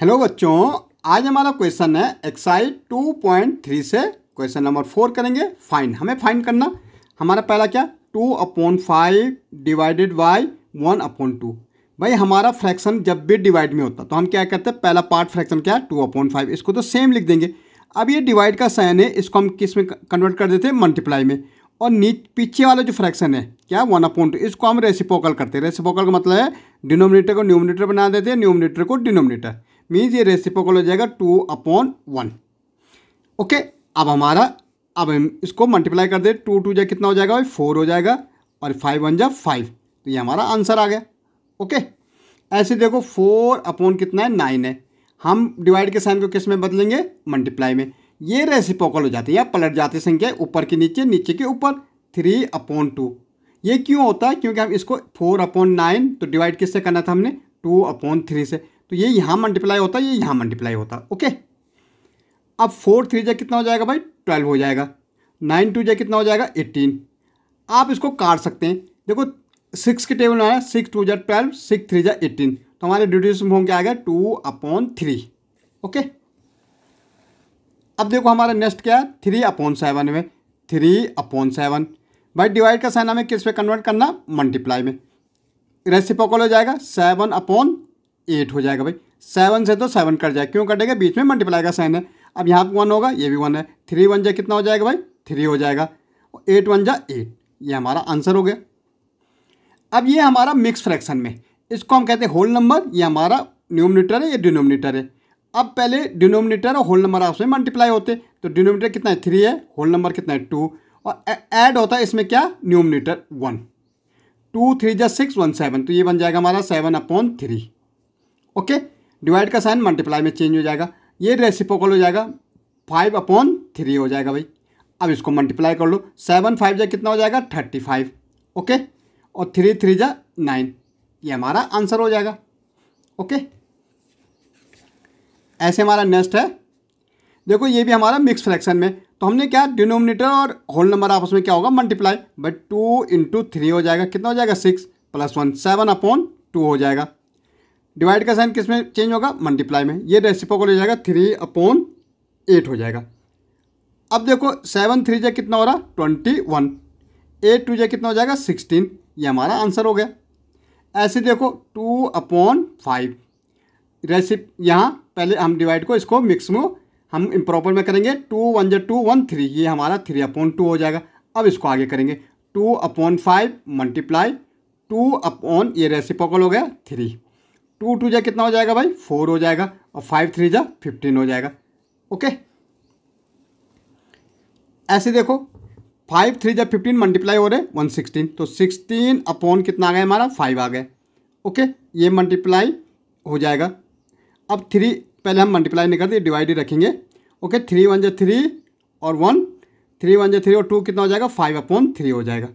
hello बच्चों आज हमारा क्वेश्चन है एक्साइज 2.3 से क्वेश्चन नंबर फोर करेंगे फाइन हमें फाइन करना हमारा पहला क्या two upon five divided by one upon two भाई हमारा फ्रैक्शन जब भी डिवाइड में होता तो हम क्या करते हैं पहला पार्ट फ्रैक्शन क्या है टू अपॉन फाइव इसको तो सेम लिख देंगे अब ये डिवाइड का साइन है इसको हम किस में कन्वर्ट कर देते हैं मल्टीप्लाई में और नीच पीछे वाला जो फ्रैक्शन है क्या वन अपॉन टू इसको हम रेसिपोकल करते हैं रेसिपोकल का मतलब है डिनोमिनेटर को न्यूमिनेटर बना देते हैं न्यूमिनेटर को डिनोमिनेटर मीन्स ये रेसिप्रोकल हो जाएगा टू अपॉन वन ओके अब हमारा अब हम इसको मल्टीप्लाई कर दे टू टू जा कितना हो जाएगा भाई फोर हो जाएगा और फाइव वन जा फाइव तो ये हमारा आंसर आ गया ओके ऐसे देखो फोर अपॉन कितना है नाइन है हम डिवाइड के साइन को किस में बदलेंगे मल्टीप्लाई में ये रेसिपोकल हो जाती है या पलट जाती है संख्या ऊपर के नीचे नीचे के ऊपर थ्री अपॉन टू ये क्यों होता है क्योंकि हम इसको फोर अपॉन नाइन तो डिवाइड किससे करना था हमने टू अपॉन थ्री से तो ये यहाँ मल्टीप्लाई होता ये यहाँ मल्टीप्लाई होता ओके अब फोर थ्री जै कितना हो जाएगा भाई ट्वेल्व हो जाएगा नाइन टू जै कितना हो जाएगा एट्टीन आप इसको काट सकते हैं देखो सिक्स के टेबल में आया सिक्स टू जै ट्वेल्व सिक्स थ्री जै एटीन तो हमारे ड्यूटेशन फॉर्म क्या आ गया टू अपॉन थ्री ओके अब देखो हमारा नेक्स्ट क्या है थ्री अपॉन सेवन में थ्री अपॉन सेवन भाई डिवाइड का साइन हमें किस पे कन्वर्ट करना मल्टीप्लाई में रेसिपोकल हो जाएगा सेवन अपॉन एट हो जाएगा भाई सेवन से तो सेवन कट जाएगा क्यों कटेगा बीच में मल्टीप्लाई का साइन है अब यहाँ पर वन होगा ये भी वन है थ्री वन जा कितना हो जाएगा भाई थ्री हो जाएगा एट वन जा एट ये हमारा आंसर हो गया अब ये हमारा मिक्स फ्रैक्शन में इसको हम कहते हैं होल नंबर ये हमारा न्यूमिनेटर है ये डिनोमिनेटर है अब पहले डिनोमिनेटर और होल नंबर आपस में मल्टीप्लाई होते तो डिनोमिनेटर कितना है थ्री है होल नंबर कितना है टू और ऐड होता है इसमें क्या न्यूमिनेटर वन टू थ्री जा सिक्स वन सेवन तो ये बन जाएगा हमारा seven upon three okay divide का साइन मल्टीप्लाई में चेंज हो जाएगा ये रेसिप्रोकल हो जाएगा फाइव अपॉन थ्री हो जाएगा भाई अब इसको मल्टीप्लाई कर लो सेवन फाइव जा कितना हो जाएगा थर्टी फाइव ओके और थ्री थ्री जा नाइन ये हमारा आंसर हो जाएगा ओके ऐसे हमारा नेक्स्ट है देखो ये भी हमारा मिक्स फ्रैक्शन में तो हमने क्या डिनोमिनेटर और होल नंबर आपस में क्या होगा multiply but two into three हो जाएगा कितना हो जाएगा six plus one seven upon two हो जाएगा डिवाइड का साइन किस में चेंज होगा मल्टीप्लाई में ये रेसिपो को ले जाएगा थ्री अपॉन एट हो जाएगा अब देखो सेवन थ्री जै कितना हो रहा ट्वेंटी वन एट टू जै कितना हो जाएगा सिक्सटीन ये हमारा आंसर हो गया ऐसे देखो टू अपॉन फाइव रेसिप यहाँ पहले हम डिवाइड को इसको मिक्स में हम इम्प्रॉपर में करेंगे टू वन जै टू वन थ्री ये हमारा थ्री अपॉन टू हो जाएगा अब इसको आगे करेंगे two upon five multiply two upon ये रेसिपोकल हो गया थ्री टू टू जा कितना हो जाएगा भाई फोर हो जाएगा और फाइव थ्री जा फिफ्टीन हो जाएगा ओके ऐसे देखो फाइव थ्री जा फिफ्टीन मल्टीप्लाई हो रहे वन सिक्सटीन तो सिक्सटीन अपॉन कितना आ गया हमारा फाइव आ गया ओके ये मल्टीप्लाई हो जाएगा अब थ्री पहले हम मल्टीप्लाई नहीं करते डिवाइड ही रखेंगे ओके थ्री वन जा थ्री और वन थ्री वन जा थ्री और टू कितना हो जाएगा फाइव अपॉन थ्री हो जाएगा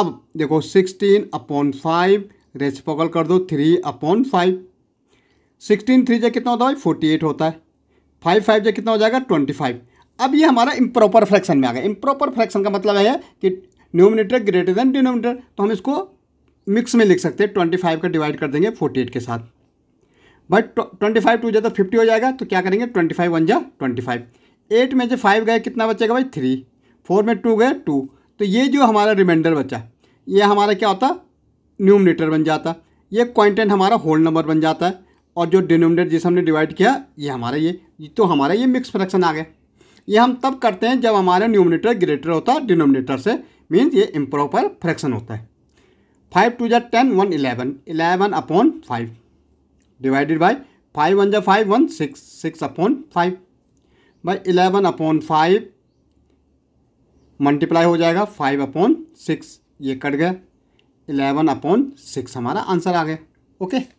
अब देखो सिक्सटीन अपॉन फाइव रेसिपोकल कर दो three upon five sixteen three जो कितना होता है फोर्टी एट होता है फाइव फाइव जो कितना हो जाएगा ट्वेंटी फाइव अब ये हमारा इम्प्रॉपर फ्रैक्शन में आ गया इम्प्रॉपर फ्रैक्शन का मतलब है कि न्यूमिनेटर ग्रेटर देन डिनोमिनेटर तो हम इसको मिक्स में लिख सकते हैं ट्वेंटी फाइव का डिवाइड कर देंगे फोर्टी एट के साथ बट ट्वेंटी फाइव टू जाता फिफ्टी हो जाएगा तो क्या करेंगे ट्वेंटी फाइव वन जा ट्वेंटी फाइव एट में जो फाइव गए कितना बचेगा भाई थ्री फोर में टू गए टू तो ये जो हमारा रिमाइंडर बचा ये हमारा क्या होता न्यूमिनेटर बन जाता ये क्वांटेंट हमारा होल नंबर बन जाता है और जो डिनोमिनेटर जिसे हमने डिवाइड किया ये हमारा ये तो हमारा ये मिक्स फ्रैक्शन आ गया ये हम तब करते हैं जब हमारा न्यूमिनेटर ग्रेटर होता है डिनोमिनेटर से मीन्स ये इम्प्रॉपर फ्रैक्शन होता है फाइव टू जै ten one eleven eleven upon five divided by five one जै five one six six upon five by eleven upon five multiply हो जाएगा फाइव अपॉन सिक्स ये कट गया इलेवन अपॉन सिक्स हमारा answer आ गया okay